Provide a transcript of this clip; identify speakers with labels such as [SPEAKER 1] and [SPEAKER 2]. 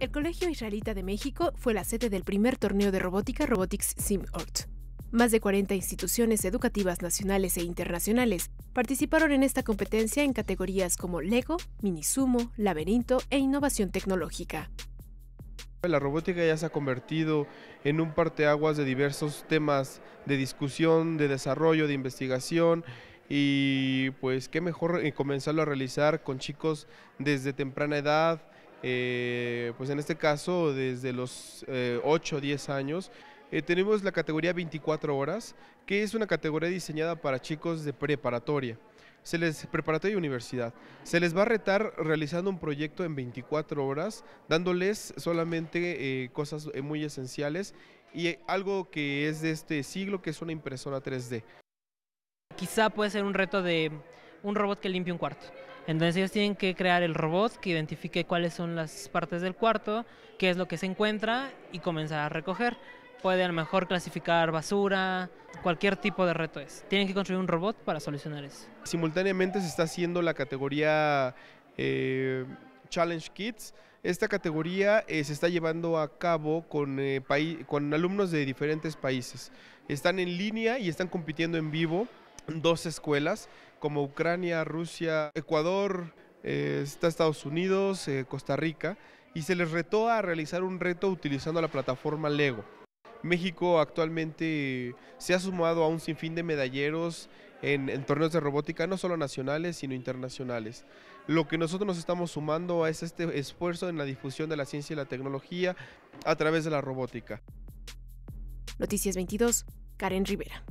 [SPEAKER 1] El Colegio Israelita de México fue la sede del primer torneo de robótica Robotics SimOrt. Más de 40 instituciones educativas nacionales e internacionales participaron en esta competencia en categorías como Lego, Minisumo, Laberinto e Innovación Tecnológica.
[SPEAKER 2] La robótica ya se ha convertido en un parteaguas de diversos temas de discusión, de desarrollo, de investigación y pues qué mejor eh, comenzarlo a realizar con chicos desde temprana edad, eh, pues en este caso desde los 8 o 10 años. Eh, tenemos la categoría 24 horas, que es una categoría diseñada para chicos de preparatoria. Se les preparatoria y universidad. Se les va a retar realizando un proyecto en 24 horas, dándoles solamente eh, cosas muy esenciales y algo que es de este siglo, que es una impresora 3D. Quizá puede
[SPEAKER 3] ser un reto de un robot que limpie un cuarto. Entonces ellos tienen que crear el robot que identifique cuáles son las partes del cuarto, qué es lo que se encuentra y comenzar a recoger. Puede a lo mejor clasificar basura, cualquier tipo de reto es. Tienen que construir un robot para solucionar eso.
[SPEAKER 2] Simultáneamente se está haciendo la categoría eh, Challenge Kids. Esta categoría eh, se está llevando a cabo con, eh, con alumnos de diferentes países. Están en línea y están compitiendo en vivo dos escuelas como Ucrania, Rusia, Ecuador, eh, está Estados Unidos, eh, Costa Rica, y se les retó a realizar un reto utilizando la plataforma Lego. México actualmente se ha sumado a un sinfín de medalleros en, en, torneos de robótica, no solo nacionales, sino internacionales. Lo que nosotros nos estamos sumando es este esfuerzo en la difusión de la ciencia y la tecnología a través de la robótica.
[SPEAKER 1] Noticias 22, Karen Rivera.